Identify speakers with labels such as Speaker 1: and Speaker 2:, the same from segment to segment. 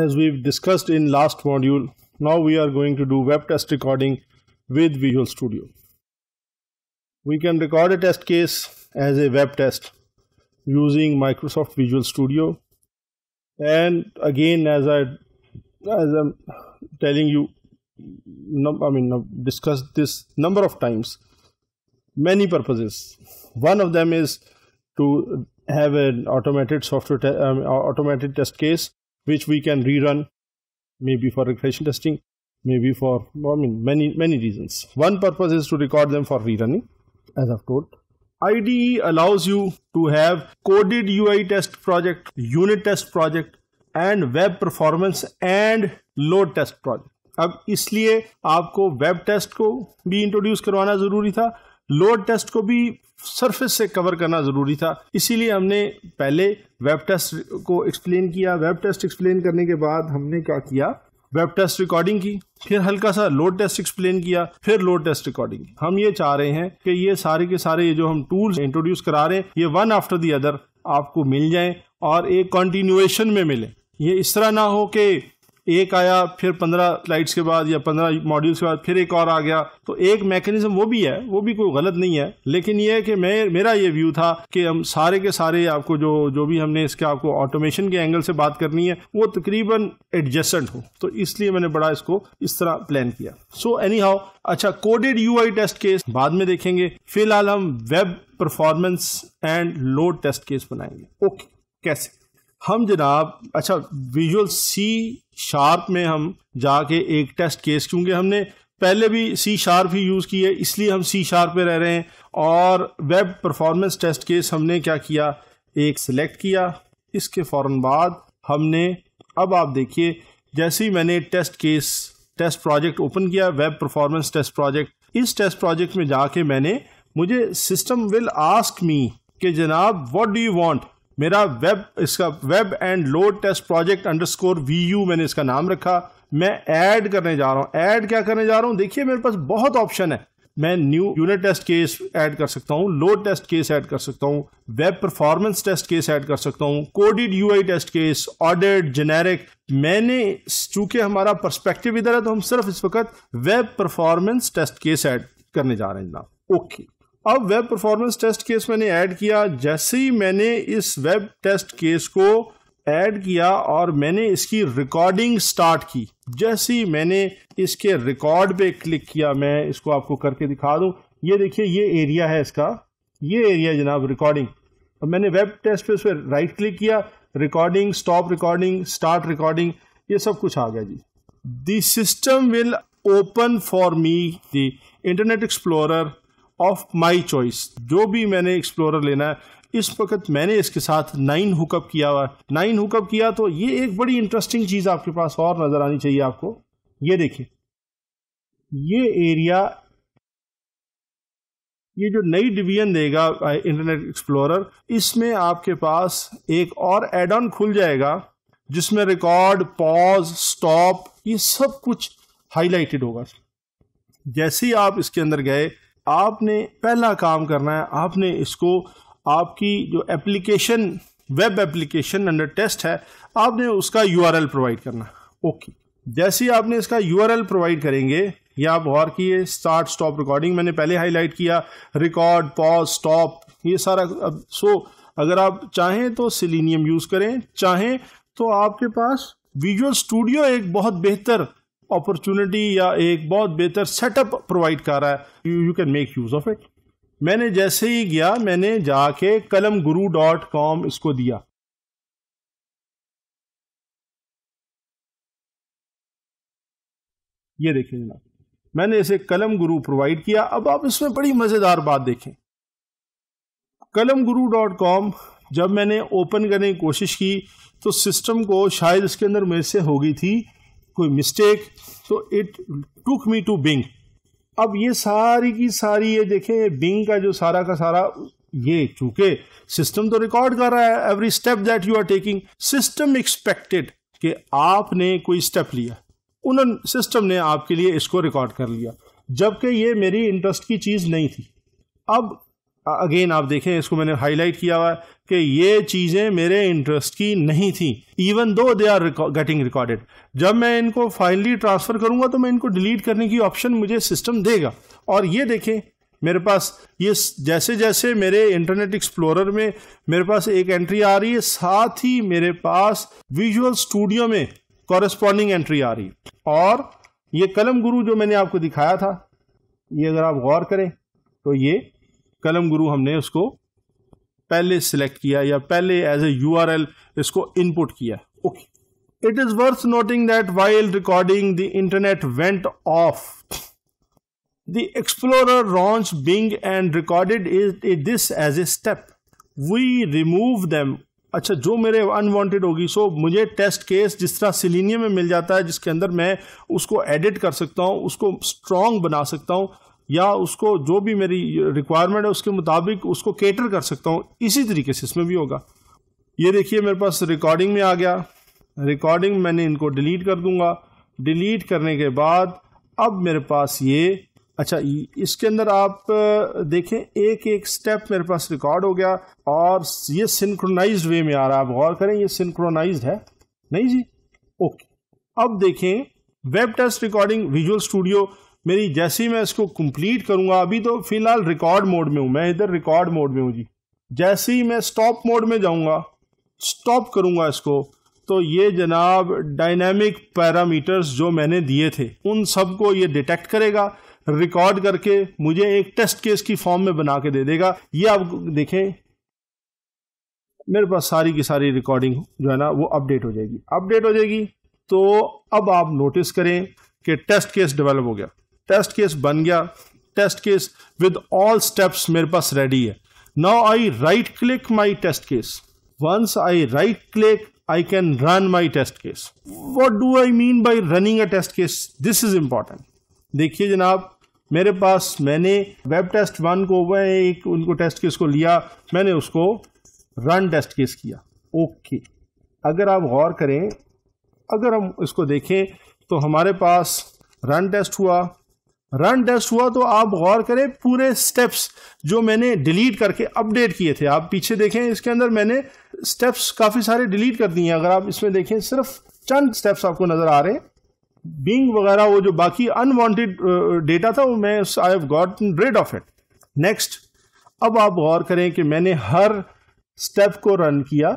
Speaker 1: as we've discussed in last module now we are going to do web test recording with Visual Studio we can record a test case as a web test using Microsoft Visual Studio and again as I as I'm telling you I mean discussed this number of times many purposes one of them is to have an automated software te um, automated test case which we can rerun maybe for regression testing maybe for I mean many many reasons one purpose is to record them for rerunning as I've told IDE allows you to have coded UI test project unit test project and web performance and load test project अब इसलिए आपको web test को भी introduce करवाना ज़रूरी था load test को भी सरफेस से कवर करना ज़रूरी था इसीलिए हमने पहले वेब टेस्ट को एक्सप्लेन किया वेब टेस्ट एक्सप्लेन करने के बाद हमने क्या किया वेब टेस्ट रिकॉर्डिंग की फिर हल्का सा लोड टेस्ट एक्सप्लेन किया फिर लोड टेस्ट रिकॉर्डिंग हम ये चाह रहे हैं कि ये सारे के सारे ये जो हम टूल्स इंट्रोड्यूस करा रहे हैं ये वन आफ्टर दी अदर आपको मिल जाए और एक कंटिन्यूएशन में मिले ये इस तरह ना हो कि एक आया फिर पंद्रह स्लाइड्स के बाद या पंद्रह मॉड्यूल्स के बाद फिर एक और आ गया तो एक मैकेनिज्म वो भी है वो भी कोई गलत नहीं है लेकिन ये है कि मैं मेरा ये व्यू था कि हम सारे के सारे आपको जो जो भी हमने इसके आपको ऑटोमेशन के एंगल से बात करनी है वो तकरीबन एडजस्टेंट हो तो इसलिए मैंने बड़ा इसको इस तरह प्लान किया सो एनी हाउ अच्छा कोडेड यू टेस्ट केस बाद में देखेंगे फिलहाल हम web performance and load test case बनाएंगे ओके कैसे हम जनाब अच्छा विजुअल सी शार्प में हम जाके एक टेस्ट केस क्योंकि हमने पहले भी सी शार्प ही यूज़ की है इसलिए हम सी शार्प पे रह रहे हैं और वेब परफॉर्मेंस टेस्ट केस हमने क्या किया एक सिलेक्ट किया इसके फ़ौर बाद हमने अब आप देखिए जैसे ही मैंने test case test project open किया वेब परफॉर्मेंस टेस्ट प्रोजेक्ट इस टेस्ट प्रोजेक्ट में जाके मैंने मुझे सिस्टम विल आस्क मी कि जनाब व्हाट डू यू वांट मेरा वेब इसका web and load test project underscore V U मैंने इसका नाम रखा मैं ऐड करने जा रहा हूँ ऐड क्या करने जा रहा हूँ देखिए मेरे पास बहुत ऑप्शन है मैं new unit test case add कर सकता हूँ लोड टेस्ट केस ऐड कर सकता हूँ web performance test case add कर सकता हूँ coded UI test case audit generic मैंने चूंकि हमारा पर्सपेक्टिव इधर है तो हम सिर्फ इस वक्त web performance test case add करने जा रहे हैं जनाब ओके अब वेब परफॉर्मेंस टेस्ट केस मैंने ऐड किया जैसे ही मैंने इस वेब टेस्ट केस को ऐड किया और मैंने इसकी रिकॉर्डिंग स्टार्ट की जैसे ही मैंने इसके रिकॉर्ड पे क्लिक किया मैं इसको आपको करके दिखा दूं ये देखिए ये एरिया है इसका ये एरिया जनाब रिकॉर्डिंग अब मैंने वेब टेस्ट पे उस पर राइट क्लिक किया recording stop recording start recording ये सब कुछ आ गया जी दिस्टम system will open for me the Internet Explorer of my choice जो भी मैंने एक्सप्लोरर लेना है इस वक्त मैंने इसके साथ नाइन हुकअप किया हुआ नाइन हुकअप किया तो ये एक बड़ी इंटरेस्टिंग चीज़ आपके पास और नज़र आनी चाहिए आपको ये देखिए ये एरिया ये जो नई डिवीजन देगा इंटरनेट uh, एक्सप्लोरर इसमें आपके पास एक और एड ऑन खुल जाएगा जिसमें रिकॉर्ड पॉज स्टॉप ये सब कुछ हाईलाइटेड होगा जैसे ही आप इसके अंदर गए आपने पहला काम करना है आपने इसको आपकी जो application web application under test है आपने उसका यू प्रोवाइड करना है ओके जैसे ही आपने इसका यू प्रोवाइड करेंगे या आप गौर किए स्टार्ट स्टॉप रिकॉर्डिंग मैंने पहले हाईलाइट किया रिकॉर्ड पॉज स्टॉप ये सारा अब सो अगर आप चाहें तो सिलीनियम यूज़ करें चाहें तो आपके पास विजुअल स्टूडियो एक बहुत बेहतर अपॉर्चुनिटी या एक बहुत बेहतर सेटअप प्रोवाइड कर रहा है you can make use of it मैंने जैसे ही गया मैंने जाके कलम गुरु डॉट कॉम इसको दिया ये देखें जनाब मैंने इसे कलम गुरु प्रोवाइड किया अब आप इसमें बड़ी मज़ेदार बात देखें कलम गुरु डॉट कॉम जब मैंने ओपन करने की कोशिश की तो सिस्टम को शायद इसके अंदर मेरे से हो गई थी कोई मिस्टेक तो it took me to Bing अब ये सारी की सारी ये देखें बिंग का जो सारा का सारा ये चूंकि सिस्टम तो रिकॉर्ड कर रहा है every step that you are taking system expected कि आपने कोई स्टेप लिया उन्होंने सिस्टम ने आपके लिए इसको रिकॉर्ड कर लिया जबकि ये मेरी इंटरेस्ट की चीज़ नहीं थी अब अगेन आप देखें इसको मैंने हाईलाइट किया हुआ कि ये चीज़ें मेरे इंटरेस्ट की नहीं थी even though they are getting recorded जब मैं इनको फाइनली ट्रांसफ़र करूंगा तो मैं इनको डिलीट करने की ऑप्शन मुझे सिस्टम देगा और ये देखें मेरे पास ये जैसे जैसे मेरे इंटरनेट एक्सप्लोरर में मेरे पास एक एंट्री आ रही है साथ ही मेरे पास विजुअल स्टूडियो में कॉरस्पॉन्डिंग एंट्री आ रही है और ये कलम गुरु जो मैंने आपको दिखाया था ये अगर आप गौर करें तो ये कलम गुरु हमने उसको पहले सिलेक्ट किया या पहले एज ए यू इसको इनपुट किया okay it is worth noting that while recording the internet went off the explorer launching and recorded is it, this as a step we remove अच्छा जो मेरे unwanted होगी सो मुझे test case जिस तरह selenium में मिल जाता है जिसके अंदर मैं उसको एडिट कर सकता हूँ उसको स्ट्रॉन्ग बना सकता हूँ या उसको जो भी मेरी रिक्वायरमेंट है उसके मुताबिक उसको केटर कर सकता हूँ इसी तरीके से इसमें भी होगा ये देखिए मेरे पास रिकॉर्डिंग में आ गया रिकॉर्डिंग मैंने इनको डिलीट कर दूंगा डिलीट करने के बाद अब मेरे पास ये अच्छा इसके अंदर आप देखें एक एक स्टेप मेरे पास रिकॉर्ड हो गया और ये सिंक्रोनाइज्ड वे में आ रहा है आप गौर करें ये सिंक्रोनाइज्ड है नहीं जी ओके अब देखें web test recording visual studio मेरी जैसी मैं इसको कंप्लीट करूंगा अभी तो फिलहाल रिकॉर्ड मोड में हूं मैं इधर रिकॉर्ड मोड में हूं जी जैसे ही मैं स्टॉप मोड में जाऊंगा स्टॉप करूंगा इसको तो ये जनाब डायनेमिक पैरामीटर्स जो मैंने दिए थे उन सबको ये डिटेक्ट करेगा रिकॉर्ड करके मुझे एक टेस्ट केस की फॉर्म में बना के दे देगा ये आप देखें मेरे पास सारी की सारी रिकॉर्डिंग जो है ना वो अपडेट हो जाएगी अपडेट हो जाएगी तो अब आप नोटिस करें कि टेस्ट केस डेवलप हो गया टेस्ट केस बन गया test case with all steps मेरे पास रेडी है now I right click my test case once I right click I can run my test case what do I mean by running a test case this is important देखिए जनाब मेरे पास मैंने web test one को वह एक उनको test case को लिया मैंने उसको रन टेस्ट केस किया ओके okay. अगर आप गौर करें अगर हम इसको देखें तो हमारे पास रन टेस्ट हुआ रन डेस्क हुआ तो आप गौर करें पूरे स्टेप्स जो मैंने डिलीट करके अपडेट किए थे आप पीछे देखें इसके अंदर मैंने स्टेप्स काफ़ी सारे डिलीट कर दिए हैं अगर आप इसमें देखें सिर्फ चंद स्टेप्स आपको नज़र आ रहे हैं बिंग वगैरह वो जो बाकी अनवांटेड डेटा था वो मैं I have got rid of it next अब आप गौर करें कि मैंने हर स्टेप को रन किया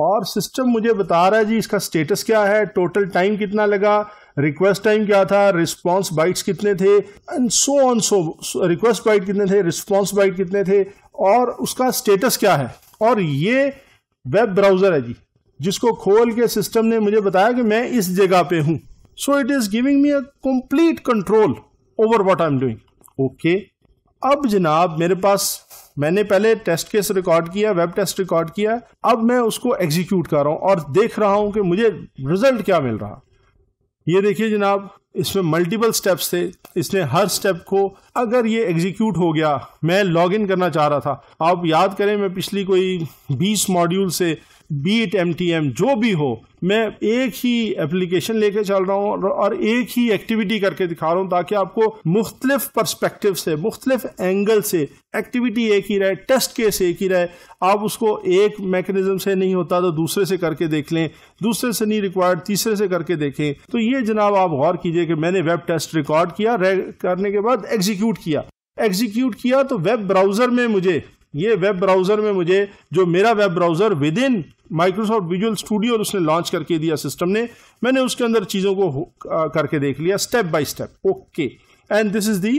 Speaker 1: और सिस्टम मुझे बता रहा है जी इसका स्टेटस क्या है टोटल टाइम कितना लगा रिक्वेस्ट टाइम क्या था रिस्पॉन्स बाइट्स कितने थे and so on so request byte कितने थे रिस्पॉन्स बाइट कितने थे और उसका स्टेटस क्या है और ये वेब ब्राउजर है जी जिसको खोल के सिस्टम ने मुझे बताया कि मैं इस जगह पे हूं so it is giving me a complete control over what I am doing okay अब जनाब मेरे पास मैंने पहले टेस्ट केस रिकॉर्ड किया वेब टेस्ट रिकॉर्ड किया अब मैं उसको एग्जीक्यूट कर रहा हूं और देख रहा हूं कि मुझे रिजल्ट क्या मिल रहा ये देखिए जनाब इसमें मल्टीपल स्टेप्स थे इसने हर स्टेप को अगर ये एग्जीक्यूट हो गया मैं लॉग इन करना चाह रहा था आप याद करें मैं पिछली कोई 20 मॉड्यूल से बीट एम टी एम जो भी हो मैं एक ही एप्लीकेशन लेके चल रहा हूँ और एक ही एक्टिविटी करके दिखा रहा हूँ ताकि आपको मुख्तलिफ परस्पेक्टिव से मुख्तलिफ एंगल से एक्टिविटी एक ही रहे टेस्ट केस एक ही रहे आप उसको एक मैकेनिज्म से नहीं होता तो दूसरे से करके देख लें दूसरे से नहीं रिक्वायर्ड तीसरे से करके देखें तो ये जनाब आप गौर कीजिए कि मैंने वेब टेस्ट रिकॉर्ड किया करने के बाद एग्जीक्यूट किया एग्जीक्यूट किया तो वेब ब्राउज़र में मुझे ये वेब ब्राउज़र में मुझे जो मेरा web browser with in Microsoft visual studio उसने लॉन्च करके दिया सिस्टम ने मैंने उसके अंदर चीज़ों को करके देख लिया step by step okay and this is the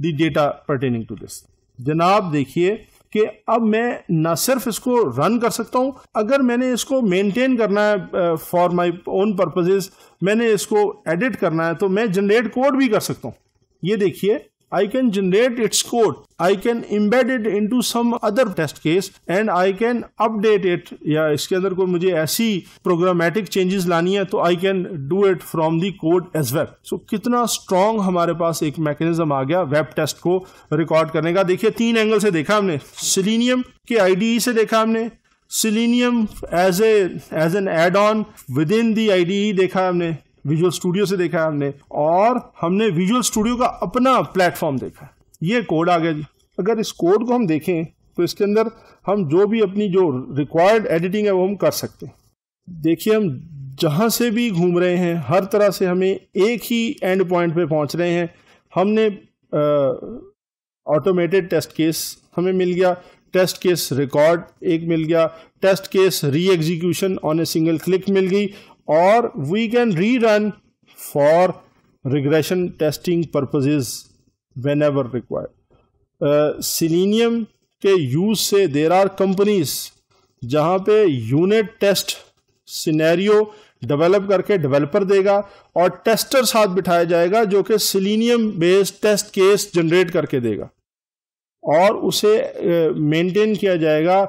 Speaker 1: the data pertaining to this जनाब देखिए कि अब मैं ना सिर्फ इसको रन कर सकता हूं अगर मैंने इसको मेंटेन करना है फॉर माय ओन पर्पजेज मैंने इसको एडिट करना है तो मैं जनरेट कोड भी कर सकता हूँ ये देखिए I can generate its code, I can embed it into some other test case and I can update it या इसके अंदर कोई मुझे ऐसी प्रोग्रामेटिक चेंजेस लानी है तो I can do it from the code as well so कितना स्ट्रांग हमारे पास एक मैकेनिज्म आ गया वेब टेस्ट को रिकॉर्ड करने का देखिए तीन एंगल से देखा हमने सिलीनियम के आईडीई से देखा हमने selenium as a as an add on with in the IDE देखा हमने विजुअल स्टूडियो से देखा है हमने और हमने विजुअल स्टूडियो का अपना प्लेटफॉर्म देखा है ये कोड आ गया जी अगर इस कोड को हम देखें तो इसके अंदर हम जो भी अपनी जो रिक्वायर्ड एडिटिंग है वो हम कर सकते हैं देखिए हम जहाँ से भी घूम रहे हैं हर तरह से हमें एक ही एंड पॉइंट पे पहुँच रहे हैं हमने ऑटोमेटेड टेस्ट केस हमें मिल गया टेस्ट केस रिकॉर्ड एक मिल गया test case re execution on a single click मिल गई or we can rerun for regression testing purposes whenever required. Uh, selenium के यूज से देर आर कंपनीज जहाँ पे यूनिट टेस्ट सिनेरियो डेवलप करके डेवलपर देगा और टेस्टर साथ बिठाया जाएगा जो कि selenium based test case generate करके देगा और उसे मेंटेन uh, किया जाएगा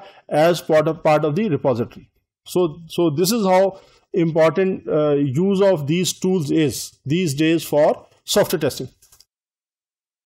Speaker 1: as part of part of the repository so so this is how important uh, use of these tools is these days for software testing